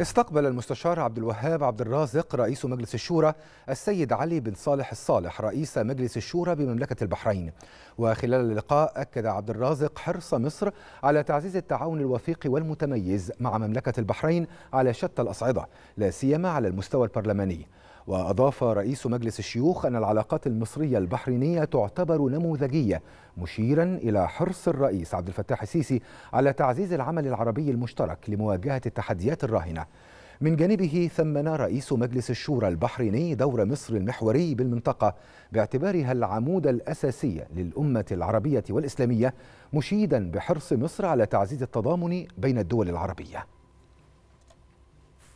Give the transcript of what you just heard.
استقبل المستشار عبد الوهاب عبد الرازق رئيس مجلس الشورى السيد علي بن صالح الصالح رئيس مجلس الشورى بمملكة البحرين وخلال اللقاء أكد عبد الرازق حرص مصر على تعزيز التعاون الوثيق والمتميز مع مملكة البحرين على شتى الأصعدة لا سيما على المستوى البرلماني وأضاف رئيس مجلس الشيوخ أن العلاقات المصرية البحرينية تعتبر نموذجية مشيرا إلى حرص الرئيس عبد الفتاح السيسي على تعزيز العمل العربي المشترك لمواجهة التحديات الراهنة من جانبه ثمن رئيس مجلس الشورى البحريني دور مصر المحوري بالمنطقة باعتبارها العمود الأساسي للأمة العربية والإسلامية مشيدا بحرص مصر على تعزيز التضامن بين الدول العربية